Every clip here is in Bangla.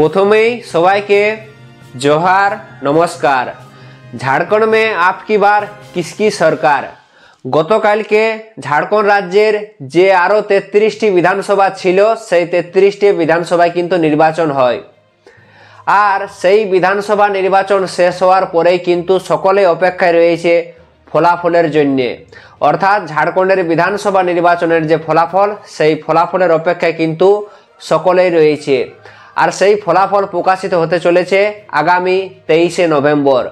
প্রথমেই সবাইকে জোহার নমস্কার ঝাড়খণ্ড মে আপকি বার কিসকি সরকার গতকালকে ঝাড়খণ্ড রাজ্যের যে আরও তেত্রিশটি বিধানসভা ছিল সেই তেত্রিশটি বিধানসভায় কিন্তু নির্বাচন হয় আর সেই বিধানসভা নির্বাচন শেষ হওয়ার পরেই কিন্তু সকলে অপেক্ষায় রয়েছে ফলাফলের জন্যে অর্থাৎ ঝাড়খণ্ডের বিধানসভা নির্বাচনের যে ফলাফল সেই ফলাফলের অপেক্ষায় কিন্তু সকলেই রয়েছে আর সেই ফলাফল প্রকাশিত হতে চলেছে আগামী তেইশে নভেম্বর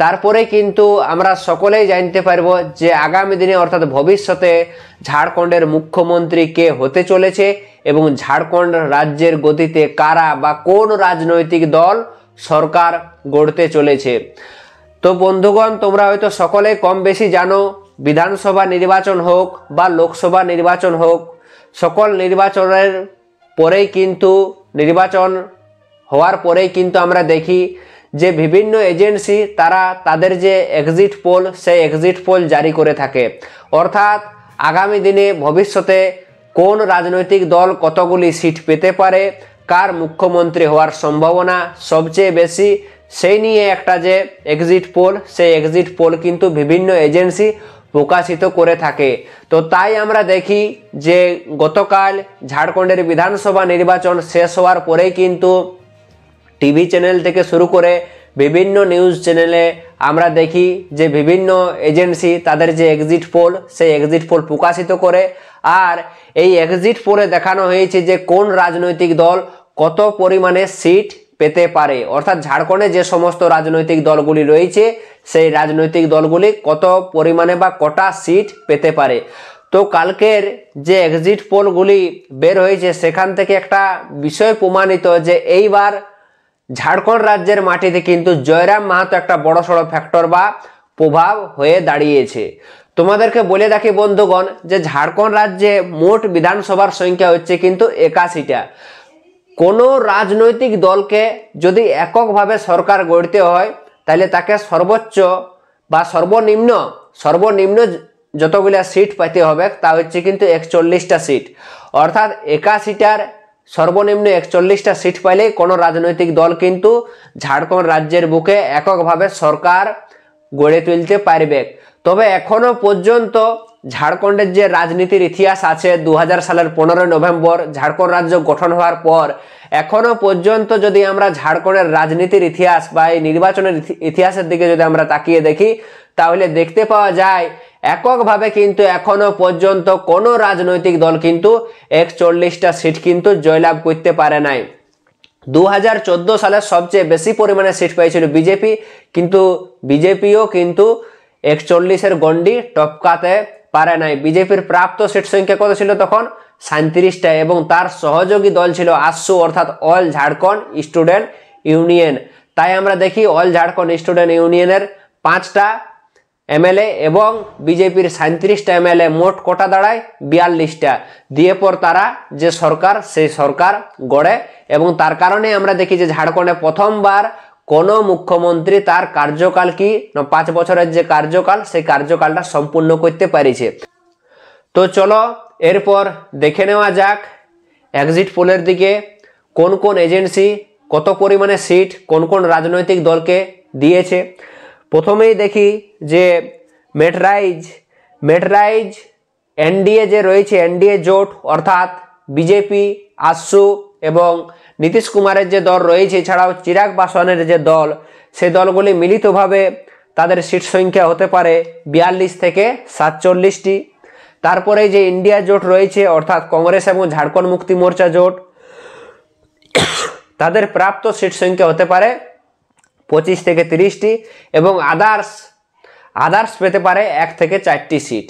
তারপরে কিন্তু আমরা সকলেই জানতে পারব যে আগামী দিনে অর্থাৎ ভবিষ্যতে ঝাড়খণ্ডের মুখ্যমন্ত্রী কে হতে চলেছে এবং ঝাড়খণ্ড রাজ্যের গতিতে কারা বা কোন রাজনৈতিক দল সরকার গড়তে চলেছে তো বন্ধুগণ তোমরা হয়তো সকলে কম বেশি জানো বিধানসভা নির্বাচন হোক বা লোকসভা নির্বাচন হোক সকল নির্বাচনের পরেই কিন্তু নির্বাচন হওয়ার পরেই কিন্তু আমরা দেখি যে বিভিন্ন এজেন্সি তারা তাদের যে এক্সিট পোল সেই এক্সিট পোল জারি করে থাকে অর্থাৎ আগামী দিনে ভবিষ্যতে কোন রাজনৈতিক দল কতগুলি সিট পেতে পারে কার মুখ্যমন্ত্রী হওয়ার সম্ভাবনা সবচেয়ে বেশি সেই নিয়ে একটা যে এক্সিট পোল সেই এক্সিট পোল কিন্তু বিভিন্ন এজেন্সি প্রকাশিত করে থাকে তো তাই আমরা দেখি যে গতকাল ঝাড়খণ্ডের বিধানসভা নির্বাচন শেষ হওয়ার পরেই কিন্তু টিভি চ্যানেল থেকে শুরু করে বিভিন্ন নিউজ চ্যানেলে আমরা দেখি যে বিভিন্ন এজেন্সি তাদের যে এক্সিট পোল সেই এক্সিট পোল প্রকাশিত করে আর এই এক্সিট পোলে দেখানো হয়েছে যে কোন রাজনৈতিক দল কত পরিমাণে সিট পেতে পারে অর্থাৎ ঝাড়খণ্ডে যে সমস্ত রাজনৈতিক দলগুলি রয়েছে সেই রাজনৈতিক দলগুলি কত পরিমাণে বা কটা সিট পেতে পারে তো কালকের যে এক্সিট পোলগুলি বের হয়েছে সেখান থেকে একটা বিষয় প্রমাণিত যে এইবার ঝাড়খণ্ড রাজ্যের মাটিতে কিন্তু জয়রাম মাহাতো একটা বড় সড়ো ফ্যাক্টর বা প্রভাব হয়ে দাঁড়িয়েছে তোমাদেরকে বলে রাখি বন্ধুগণ যে ঝাড়খণ্ড রাজ্যে মোট বিধানসভার সংখ্যা হচ্ছে কিন্তু একাশিটা কোনো রাজনৈতিক দলকে যদি এককভাবে সরকার গড়তে হয় তাহলে তাকে সর্বোচ্চ বা সর্বনিম্ন সর্বনিম্ন যতগুলা সিট পাইতে হবে তা হচ্ছে কিন্তু একচল্লিশটা সিট অর্থাৎ একা সিটার সর্বনিম্ন একচল্লিশটা সিট পাইলে কোনো রাজনৈতিক দল কিন্তু ঝাড়খণ্ড রাজ্যের বুকে এককভাবে সরকার গড়ে তুলতে পারবে তবে এখনও পর্যন্ত ঝাড়খণ্ডের যে রাজনীতির ইতিহাস আছে দু সালের পনেরোই নভেম্বর ঝাড়খণ্ড রাজ্য গঠন হওয়ার পর এখনো পর্যন্ত যদি আমরা ঝাড়খণ্ডের রাজনীতির ইতিহাস বা এই নির্বাচনের ইতিহাসের দিকে যদি আমরা তাকিয়ে দেখি তাহলে দেখতে পাওয়া যায় এককভাবে কিন্তু এখনো পর্যন্ত কোনো রাজনৈতিক দল কিন্তু একচল্লিশটা সিট কিন্তু জয়লাভ করতে পারে নাই দু সালে সবচেয়ে বেশি পরিমাণে সিট পেয়েছিল বিজেপি কিন্তু বিজেপিও কিন্তু একচল্লিশের গণ্ডি টপকাতে পারে নাই বিজেপির প্রাপ্ত সিট সংখ্যা কত ছিল তখন সাঁত্রিশটা এবং তার সহযোগী দল ছিল আসু অর্থাৎ অল ঝাড়খণ্ড স্টুডেন্ট ইউনিয়ন তাই আমরা দেখি অল ঝাড়খণ্ড স্টুডেন্ট ইউনিয়নের পাঁচটা এমএলএ এবং বিজেপির সাঁত্রিশটা এমএলএ মোট কোটা দাঁড়ায় বিয়াল্লিশটা দিয়ে পর তারা যে সরকার সেই সরকার গড়ে এবং তার কারণে আমরা দেখি যে ঝাড়খণ্ডে প্রথমবার কোনো মুখ্যমন্ত্রী তার কার্যকাল কি পাঁচ বছরের যে কার্যকাল সেই কার্যকালটা সম্পূর্ণ করতে পারিছে তো চলো এরপর দেখে নেওয়া যাক এক্সিট পোলের দিকে কোন কোন এজেন্সি কত পরিমাণে সিট কোন কোন রাজনৈতিক দলকে দিয়েছে প্রথমেই দেখি যে মেটরাইজ মেটরাইজ এনডিএ যে রয়েছে এনডিএ জোট অর্থাৎ বিজেপি আসু এবং নীতিশ কুমারের যে দল রয়েছে এছাড়াও চিরাগ পাসওয়ানের যে দল সে দলগুলি মিলিতভাবে তাদের সিট সংখ্যা হতে পারে বিয়াল্লিশ থেকে সাতচল্লিশটি তারপরে যে ইন্ডিয়া জোট রয়েছে অর্থাৎ কংগ্রেস এবং ঝাড়খণ্ড মুক্তি মোর্চা জোট তাদের প্রাপ্ত সিট সংখ্যা হতে পারে পঁচিশ থেকে তিরিশটি এবং আদার্স আদার্স পেতে পারে এক থেকে চারটি সিট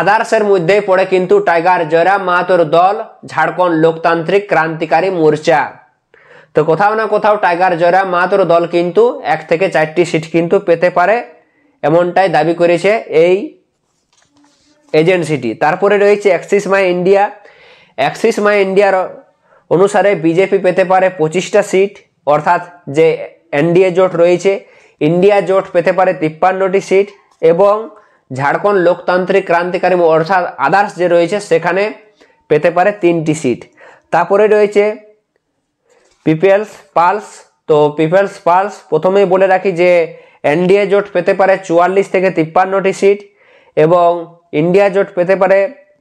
আদার্সের মধ্যেই পড়ে কিন্তু টাইগার জয়রাম মাহাতোর দল ঝাড়খণ্ড লোকতান্ত্রিক ক্রান্তিকারী মোর্চা তো কোথাও না কোথাও টাইগার জয়রাম মাহাতোর দল কিন্তু এক থেকে চারটি সিট কিন্তু পেতে পারে এমনটাই দাবি করেছে এই এজেন্সিটি তারপরে রয়েছে Axis My India Axis My ইন্ডিয়ার অনুসারে বিজেপি পেতে পারে পঁচিশটা সিট অর্থাৎ যে এনডিএ জোট রয়েছে ইন্ডিয়া জোট পেতে পারে তিপ্পান্নটি সিট এবং ঝাড়খণ্ড লোকতান্ত্রিক ক্রান্তিকারী অর্থাৎ আদার্স যে রয়েছে সেখানে পেতে পারে তিনটি সিট তারপরে রয়েছে পিপলস পালস তো পিপলস পালস প্রথমেই বলে রাখি যে এনডিএ জোট পেতে পারে চুয়াল্লিশ থেকে তিপ্পান্নটি সিট এবং ইন্ডিয়া জোট পেতে পারে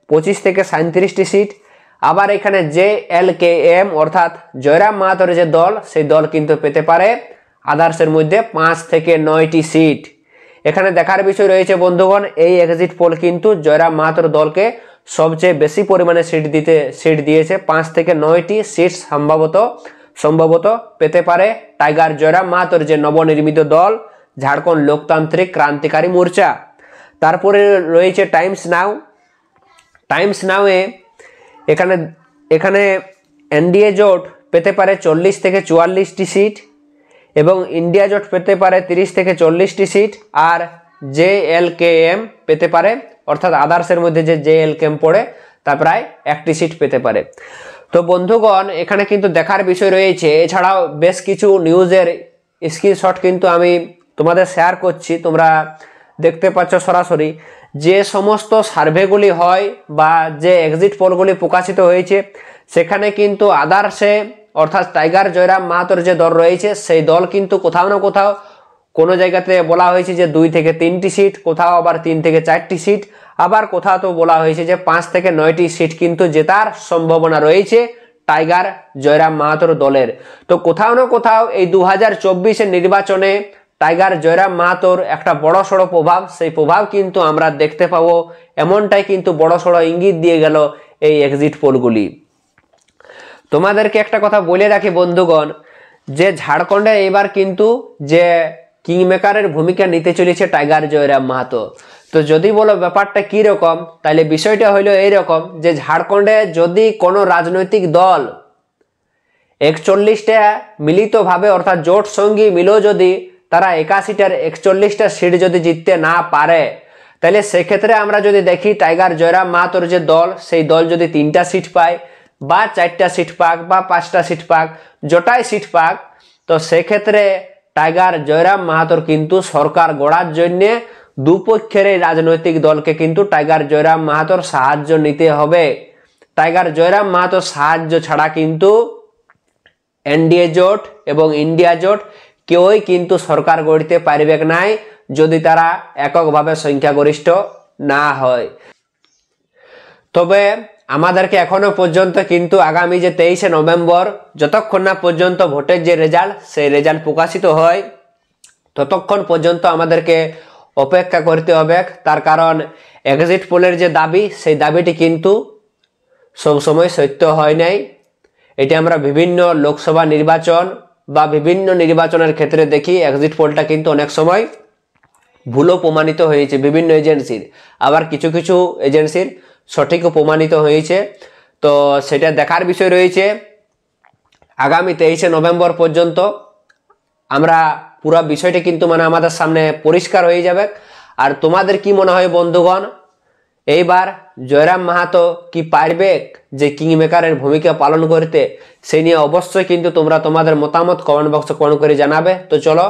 পঁচিশ থেকে সাঁত্রিশটি সিট আবার এখানে জে এল কে এম অর্থাৎ জয়রাম মাহাতর যে দল সেই দল কিন্তু পেতে পারে আদার্সের মধ্যে পাঁচ থেকে নয়টি সিট এখানে দেখার বিষয় রয়েছে বন্ধুগণ এই এক্সিট পোল কিন্তু জয়রাম মাহাতোর দলকে সবচেয়ে বেশি পরিমাণে সিট দিতে সিট দিয়েছে পাঁচ থেকে নয়টি সিট সম্ভবত সম্ভবত পেতে পারে টাইগার জয়রাম মাহাতোর যে নবনির্মিত দল ঝাড়খণ্ড লোকতান্ত্রিক ক্রান্তিকারী মোর্চা তারপরে রয়েছে টাইমস নাও টাইমস নাওয়ে এখানে এখানে এনডিএ জোট পেতে পারে চল্লিশ থেকে চুয়াল্লিশটি সিট এবং ইন্ডিয়া জোট পেতে পারে তিরিশ থেকে চল্লিশটি সিট আর জে এল কে এম পেতে পারে অর্থাৎ আদার্সের মধ্যে যে জে এল কে এম পড়ে তা প্রায় একটি সিট পেতে পারে তো বন্ধুগণ এখানে কিন্তু দেখার বিষয় রয়েছে এছাড়াও বেশ কিছু নিউজের স্ক্রিনশট কিন্তু আমি তোমাদের শেয়ার করছি তোমরা দেখতে পাচ্ছ সরাসরি যে সমস্ত সার্ভেগুলি হয় বা যে এক্সিট পোলগুলি প্রকাশিত হয়েছে সেখানে কিন্তু আদার্সে অর্থাৎ টাইগার জয়রাম মাহাতোর যে দল রয়েছে সেই দল কিন্তু কোথাও না কোথাও কোনো জায়গাতে বলা হয়েছে যে দুই থেকে তিনটি সিট কোথাও আবার তিন থেকে চারটি সিট আবার কোথাও তো বলা হয়েছে যে পাঁচ থেকে নয়টি সিট কিন্তু জেতার সম্ভাবনা রয়েছে টাইগার জয়রাম মাহাতোর দলের তো কোথাও না কোথাও এই দু হাজার নির্বাচনে টাইগার জয়রাম মাহাতোর একটা বড় সড়ো প্রভাব সেই প্রভাব কিন্তু আমরা দেখতে পাবো এমনটাই কিন্তু বড় সড়ো ইঙ্গিত দিয়ে গেল এই এক্সিট পোলগুলি তোমাদেরকে একটা কথা বলে রাখি বন্ধুগণ যে ঝাড়খণ্ডে এবার কিন্তু যে কিংমেকারের ভূমিকা নিতে চলেছে টাইগার জয়রাম মাহাতো তো যদি বলো ব্যাপারটা কি রকম তাহলে বিষয়টা হইলো রকম যে ঝাড়খণ্ডে যদি কোনো রাজনৈতিক দল একচল্লিশটা মিলিতভাবে অর্থাৎ জোট সঙ্গী মিলেও যদি তারা একাশিটার একচল্লিশটা সিট যদি জিততে না পারে তাহলে সেক্ষেত্রে আমরা যদি দেখি টাইগার জয়রাম মাহাতোর যে দল সেই দল যদি তিনটা সিট পায় বা চারটা সিট পাক বা পাঁচটা সিট পাক জটাই সিট পাক তো সেক্ষেত্রে টাইগার জয়রাম মাহাতোর কিন্তু সরকার গড়ার জন্যে দুপক্ষের এই রাজনৈতিক দলকে কিন্তু টাইগার জয়রাম মাহাতোর সাহায্য নিতে হবে টাইগার জয়রাম মাহাতোর সাহায্য ছাড়া কিন্তু এনডিএ জোট এবং ইন্ডিয়া জোট কেউই কিন্তু সরকার গড়তে পারবে নাই যদি তারা এককভাবে সংখ্যাগরিষ্ঠ না হয় তবে আমাদেরকে এখনও পর্যন্ত কিন্তু আগামী যে তেইশে নভেম্বর যতক্ষণ না পর্যন্ত ভোটের যে রেজাল্ট সেই রেজাল্ট প্রকাশিত হয় ততক্ষণ পর্যন্ত আমাদেরকে অপেক্ষা করতে হবে তার কারণ এক্সিট পোলের যে দাবি সেই দাবিটি কিন্তু সবসময় সত্য হয় নাই এটি আমরা বিভিন্ন লোকসভা নির্বাচন বা বিভিন্ন নির্বাচনের ক্ষেত্রে দেখি এক্সিট পোলটা কিন্তু অনেক সময় ভুলও প্রমাণিত হয়েছে বিভিন্ন এজেন্সির আবার কিছু কিছু এজেন্সির সঠিক প্রমাণিত হয়েছে তো সেটা দেখার বিষয় রয়েছে আগামী তেইশে নভেম্বর পর্যন্ত আমরা পুরো বিষয়টা কিন্তু মানে আমাদের সামনে পরিষ্কার হয়ে যাবে আর তোমাদের কি মনে হয় বন্ধুগণ এইবার জয়রাম মাহাতো কি পারবে যে কিংমেকারের ভূমিকা পালন করতে সে নিয়ে অবশ্যই কিন্তু তোমরা তোমাদের মতামত কমেন্ট বক্সে কমেন্ট করে জানাবে তো চলো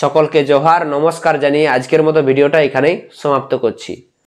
সকলকে জোহার নমস্কার জানিয়ে আজকের মতো ভিডিওটা এখানেই সমাপ্ত করছি